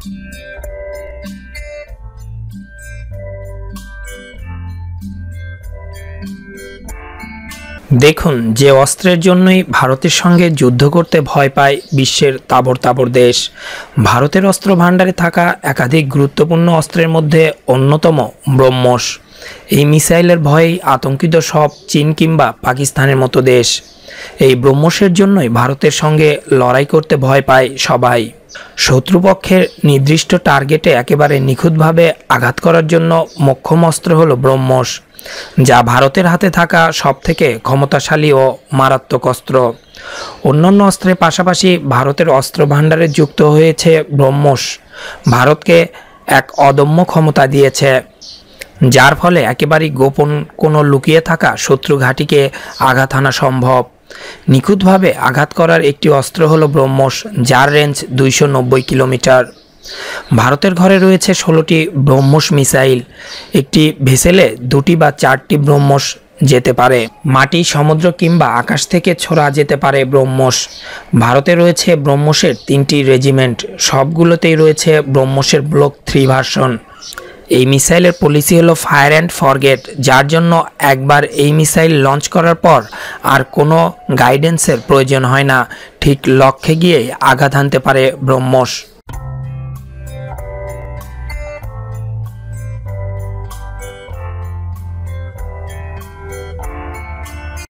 দেখুন যে অস্ত্রের জন্যই ভারতের সঙ্গে যুদ্ধ করতে ভয় পায় বিশ্বের তাবর তাবর দেশ ভারতের অস্ত্র ভাণ্ডারে থাকা একাধিক গুরুত্বপূর্ণ অস্ত্রের মধ্যে অন্যতম ব্রহ্মস এই মিসাইলের ভয়েই আতঙ্কিত সব চীন কিংবা পাকিস্তানের মতো দেশ এই ব্রহ্মসের জন্যই ভারতের সঙ্গে লড়াই করতে ভয় পায় সবাই শত্রুপক্ষের নির্দিষ্ট টার্গেটে একেবারে নিখুঁতভাবে আঘাত করার জন্য মুখ্যমস্ত্র অস্ত্র হল ব্রহ্মস যা ভারতের হাতে থাকা সবথেকে ক্ষমতাশালী ও মারাত্মক অস্ত্র অন্যান্য অস্ত্রের পাশাপাশি ভারতের অস্ত্র ভাণ্ডারে যুক্ত হয়েছে ব্রহ্মস ভারতকে এক অদম্য ক্ষমতা দিয়েছে যার ফলে একেবারেই গোপন কোনো লুকিয়ে থাকা শত্রু ঘাঁটিকে আঘাত হানা সম্ভব নিখুঁতভাবে আঘাত করার একটি অস্ত্র হলো ব্রহ্মস যার রেঞ্জ দুইশো কিলোমিটার ভারতের ঘরে রয়েছে ষোলোটি ব্রহ্মস মিসাইল একটি ভেসেলে দুটি বা চারটি ব্রহ্মস যেতে পারে মাটি সমুদ্র কিংবা আকাশ থেকে ছোড়া যেতে পারে ব্রহ্মস ভারতে রয়েছে ব্রহ্মসের তিনটি রেজিমেন্ট সবগুলোতেই রয়েছে ব্রহ্মসের ব্লক থ্রি ভার্সন এই মিসাইলের পলিসি হলো ফায়ার অ্যান্ড ফরগেট যার জন্য একবার এই মিসাইল লঞ্চ করার পর আর কোনো গাইডেন্সের প্রয়োজন হয় না ঠিক লক্ষ্যে গিয়ে আঘাত হানতে পারে ব্রহ্মস